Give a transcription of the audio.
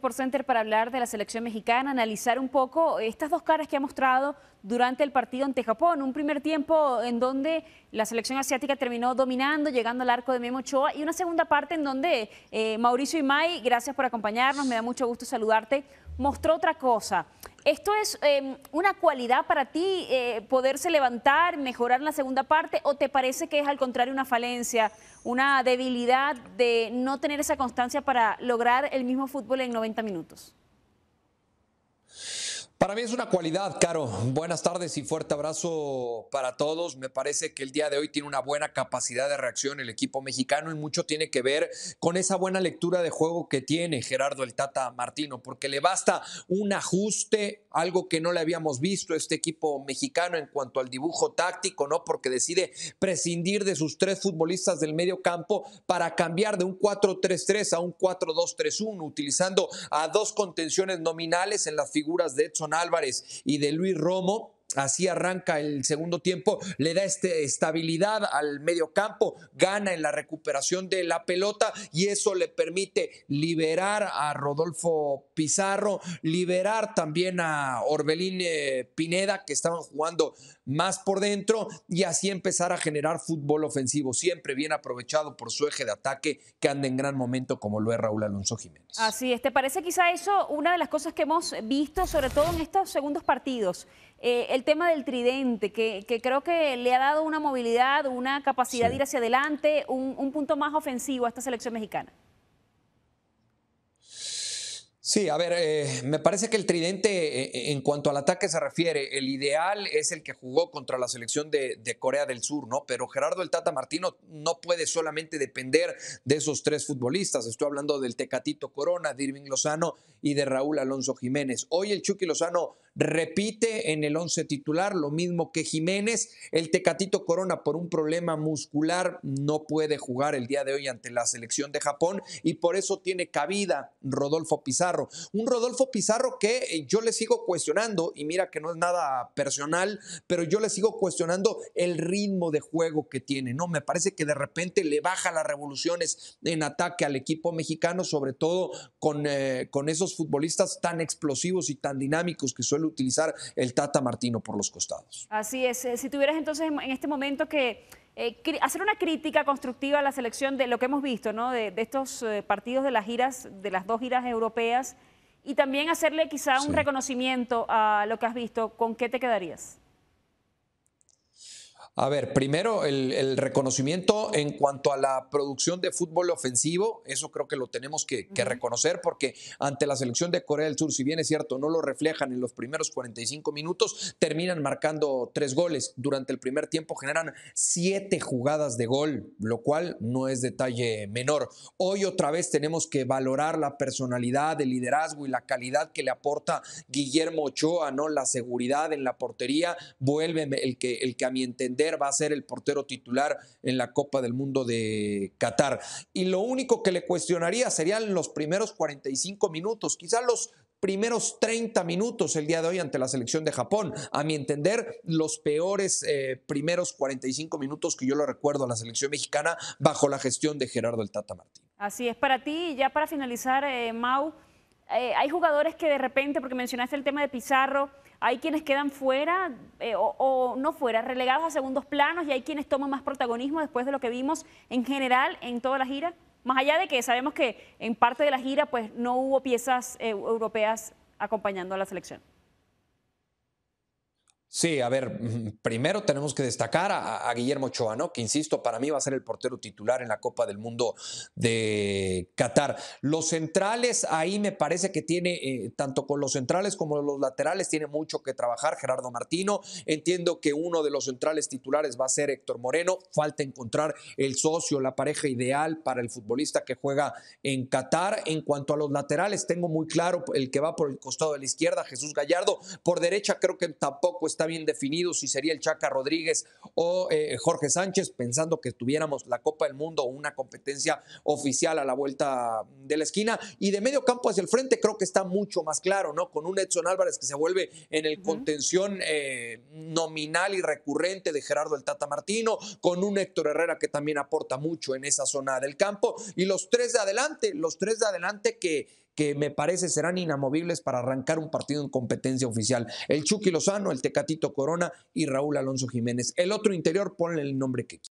por Center para hablar de la selección mexicana, analizar un poco estas dos caras que ha mostrado durante el partido ante Japón. Un primer tiempo en donde la selección asiática terminó dominando, llegando al arco de Memo Ochoa, y una segunda parte en donde eh, Mauricio Mai gracias por acompañarnos, me da mucho gusto saludarte, mostró otra cosa. ¿Esto es em, una cualidad para ti, eh, poderse levantar, mejorar en la segunda parte, o te parece que es al contrario una falencia, una debilidad de no tener esa constancia para lograr el mismo fútbol en 90 minutos? Para mí es una cualidad, Caro. Buenas tardes y fuerte abrazo para todos. Me parece que el día de hoy tiene una buena capacidad de reacción el equipo mexicano y mucho tiene que ver con esa buena lectura de juego que tiene Gerardo el Tata Martino, porque le basta un ajuste algo que no le habíamos visto a este equipo mexicano en cuanto al dibujo táctico, ¿no? Porque decide prescindir de sus tres futbolistas del medio campo para cambiar de un 4-3-3 a un 4-2-3-1, utilizando a dos contenciones nominales en las figuras de Edson Álvarez y de Luis Romo Así arranca el segundo tiempo, le da este estabilidad al medio campo, gana en la recuperación de la pelota y eso le permite liberar a Rodolfo Pizarro, liberar también a Orbelín eh, Pineda, que estaban jugando más por dentro y así empezar a generar fútbol ofensivo, siempre bien aprovechado por su eje de ataque que anda en gran momento como lo es Raúl Alonso Jiménez. Así es, ¿te parece quizá eso una de las cosas que hemos visto, sobre todo en estos segundos partidos? Eh, el tema del tridente, que, creo que le ha dado una movilidad, una capacidad de ir hacia adelante, un, punto más ofensivo a esta selección mexicana. Sí, a ver, eh, me parece que el tridente eh, en cuanto al ataque se refiere, el ideal es el que jugó contra la selección de, de, Corea del Sur, ¿no? Pero Gerardo el Tata Martino no puede solamente depender de esos tres futbolistas. Estoy hablando del Tecatito Corona, de Irving Lozano y de Raúl Alonso Jiménez. Hoy el Chucky Lozano repite en el 11 titular, lo mismo que Jiménez. El Tecatito Corona por un problema muscular no puede jugar el día de hoy ante la selección de Japón y por eso tiene cabida Rodolfo Pizarro. Un Rodolfo Pizarro que eh, yo le sigo cuestionando y mira que no es nada personal, pero yo le sigo cuestionando el ritmo de juego que tiene. No, me parece que de repente le baja las revoluciones en ataque al equipo mexicano, sobre todo con, eh, con esos futbolistas tan explosivos y tan dinámicos que suelen utilizar el Tata Martino por los costados. Así es. Eh, si tuvieras entonces en este momento que eh, hacer una crítica constructiva a la selección de lo que hemos visto, ¿no? De, estos eh, partidos de las giras, de las dos giras europeas, y también hacerle quizá un reconocimiento a lo que has visto, ¿con qué te quedarías? A ver, primero el, reconocimiento en cuanto a la producción de fútbol ofensivo, eso creo que lo tenemos que, reconocer porque ante la selección de Corea del Sur, si bien es cierto, no lo reflejan en los primeros 45 minutos, terminan marcando tres goles. Durante el primer tiempo generan siete jugadas de gol, lo cual no es detalle menor. Hoy otra vez tenemos que valorar la personalidad, el liderazgo y la calidad que le aporta Guillermo Ochoa, ¿no? La seguridad en la portería vuelve el que, el que a mi entender va a ser el portero titular en la Copa del Mundo de Qatar. Y lo único que le cuestionaría serían los primeros 45 minutos, quizás los primeros 30 minutos el día de hoy ante la selección de Japón. A mi entender, los peores eh, primeros 45 minutos que yo lo recuerdo a la selección mexicana bajo la gestión de Gerardo el Tata Martín. Así es para ti. Y ya para finalizar, eh, Mau, eh, hay jugadores que de repente, porque mencionaste el tema de Pizarro, hay quienes quedan fuera eh, o, no fuera, relegados a segundos planos y hay quienes toman más protagonismo después de lo que vimos en general en toda la gira. Más allá de que sabemos que en parte de la gira pues no hubo piezas eh, europeas acompañando a la selección. Sí, a ver, mm, primero tenemos que destacar a, Guillermo Ochoa, ¿no? Que insisto, para mí va a ser el portero titular en la Copa del Mundo de Qatar. Los centrales, ahí me parece que tiene, eh, tanto con los centrales como los laterales, tiene mucho que trabajar Gerardo Martino. Entiendo que uno de los centrales titulares va a ser Héctor Moreno. Falta encontrar el socio, la pareja ideal para el futbolista que juega en Qatar. En cuanto a los laterales, tengo muy claro el que va por el costado de la izquierda, Jesús Gallardo. Por derecha creo que tampoco está está bien definido si sería el Chaca Rodríguez o eh, Jorge Sánchez, pensando que tuviéramos la Copa del Mundo o una competencia oficial a la vuelta de la esquina. Y de medio campo hacia el frente creo que está mucho más claro, ¿no? Con un Edson Álvarez que se vuelve en el contención eh, nominal y recurrente de Gerardo el Tata Martino, con un Héctor Herrera que también aporta mucho en esa zona del campo. Y los tres de adelante, los tres de adelante que que me parece serán inamovibles para arrancar un partido en competencia oficial. El Chucky Lozano, el Tecatito Corona y Raúl Alonso Jiménez. El otro interior, ponle el nombre que quieras.